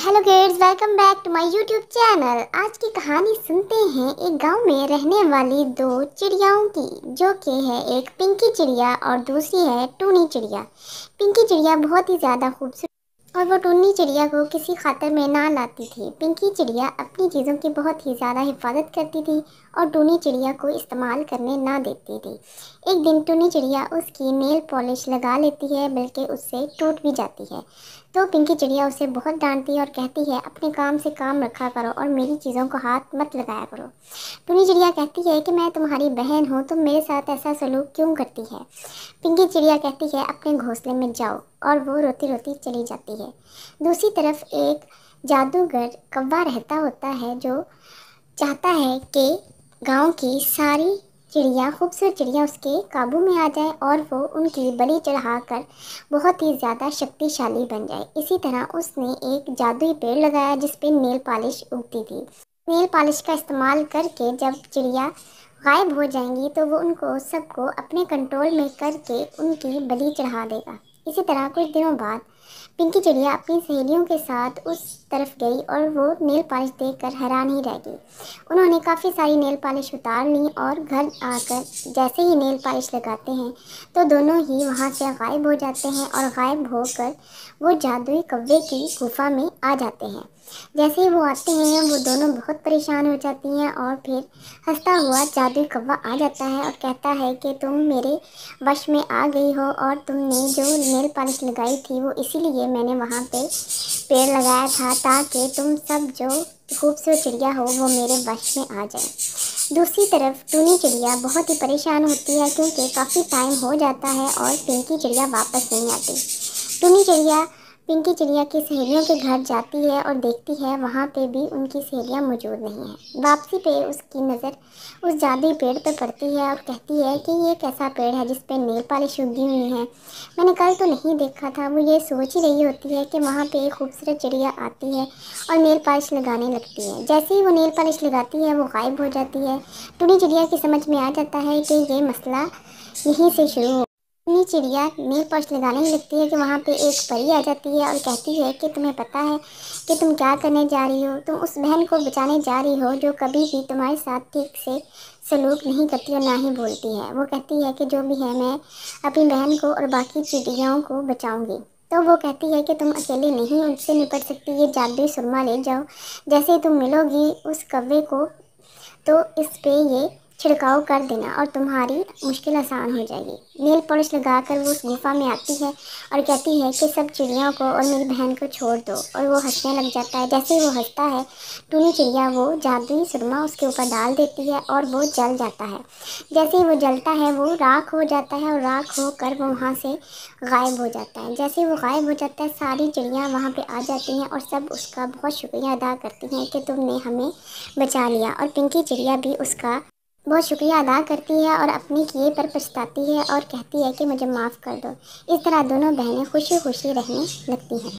hello guys welcome back to my YouTube channel आज की कहानी सुनते हैं एक गांव में रहने वाली दो चिड़ियाओं की जो कि है एक पिंकी चिड़िया और दूसरी है टूनी चिड़िया पिंकी चिड़िया बहुत ही ज़्यादा खूबसूरत और वो टूनी चिड़िया को किसी खातर में ना लाती थी पिंकी चिड़िया अपनी चीज़ों की बहुत ही ज़्यादा हिफाजत करती थी और टूनी चिड़िया को इस्तेमाल करने ना देती थी एक दिन टूनी चिड़िया उसकी नेल पॉलिश लगा लेती है बल्कि उससे टूट भी जाती है तो पिंकी चिड़िया उसे बहुत डांटती है और कहती है अपने काम से काम रखा करो और मेरी चीज़ों को हाथ मत लगाया करो टूनी चिड़िया कहती है कि मैं तुम्हारी बहन हूँ तुम मेरे साथ ऐसा सलूक क्यों करती है पिंकी चिड़िया कहती है अपने घोंसले में जाओ और वो रोती रोती चली जाती है दूसरी तरफ एक जादूगर कौवा रहता होता है जो चाहता है कि गांव की सारी चिड़िया खूबसूरत चिड़िया उसके काबू में आ जाए और वो उनकी बलि चढ़ाकर बहुत ही ज़्यादा शक्तिशाली बन जाए इसी तरह उसने एक जादुई पेड़ लगाया जिस पर नेल पॉलिश उगती थी नेल पॉलिश का इस्तेमाल करके जब चिड़िया गायब हो जाएंगी तो वो उनको सबको अपने कंट्रोल में करके उनकी बलि चढ़ा देगा इसी तरह कुछ दिनों बाद पिंकी चिड़िया अपनी सहेलियों के साथ उस तरफ गई और वो नेल पॉलिश देखकर हैरान ही रह गई उन्होंने काफ़ी सारी नेल पॉलिश उतार ली और घर आकर जैसे ही नेल पॉलिश लगाते हैं तो दोनों ही वहाँ से गायब हो जाते हैं और गायब होकर वो जादुई कव्वे की गुफा में आ जाते हैं जैसे ही वो आते हैं वो दोनों बहुत परेशान हो जाती हैं और फिर हंसता हुआ जादू कौवा आ जाता है और कहता है कि तुम मेरे वश में आ गई हो और तुमने जो नेल पॉलिश लगाई थी वो इसीलिए मैंने वहाँ पे पेड़ लगाया था ताकि तुम सब जो खूबसूरत चिड़िया हो वो मेरे वश में आ जाए दूसरी तरफ टूनी चिड़िया बहुत ही परेशान होती है क्योंकि काफ़ी टाइम हो जाता है और पिंकी चिड़िया वापस नहीं आती टूनी चिड़िया पिंकी चिड़िया की सहेलियों के घर जाती है और देखती है वहाँ पे भी उनकी सहेलियाँ मौजूद नहीं हैं वापसी पे उसकी नज़र उस जादुई पेड़ पे पड़ती है और कहती है कि ये कैसा पेड़ है जिस पे नेल पॉलिश उगी हुई है मैंने कल तो नहीं देखा था वो ये सोच ही रही होती है कि वहाँ पे एक खूबसूरत चिड़िया आती है और नेल पॉलिश लगाने लगती है जैसे ही वो नेल पॉलिश लगाती है वो गायब हो जाती है टुड़ी चिड़िया की समझ में आ जाता है कि ये मसला यहीं से शुरू हो अपनी चिड़िया नील पोस्ट लगाने ही लगती है कि वहाँ पे एक परी आ जाती है और कहती है कि तुम्हें पता है कि तुम क्या करने जा रही हो तुम उस बहन को बचाने जा रही हो जो कभी भी तुम्हारे साथ ठीक से सलूक नहीं करती और ना ही बोलती है वो कहती है कि जो भी है मैं अपनी बहन को और बाकी चिड़ियाओं को बचाऊँगी तो वो कहती है कि तुम अकेले नहीं उनसे निपट सकती ये जादुई सुरमा ले जाओ जैसे तुम मिलोगी उस कव्वे को तो इस पर ये छिड़काव कर देना और तुम्हारी मुश्किल आसान हो जाएगी नील पॉलिश लगाकर वो उस गुफा में आती है और कहती है कि सब चिड़ियों को और मेरी बहन को छोड़ दो और वो हंसने लग जाता है जैसे ही वो हंसता है टूनी चिड़िया वो जादुई सुरमा उसके ऊपर डाल देती है और वो जल जाता है जैसे ही वो जलता है वो राख हो जाता है और राख होकर वो वहाँ से गायब हो जाता है जैसे ही वो गायब हो जाता है सारी चिड़ियाँ वहाँ पर आ जाती हैं और सब उसका बहुत शुक्रिया अदा करती हैं कि तुमने हमें बचा लिया और पिंकी चिड़िया भी उसका बहुत शुक्रिया अदा करती है और अपने किए पर पछताती है और कहती है कि मुझे माफ़ कर दो इस तरह दोनों बहनें खुशी खुशी रहने लगती हैं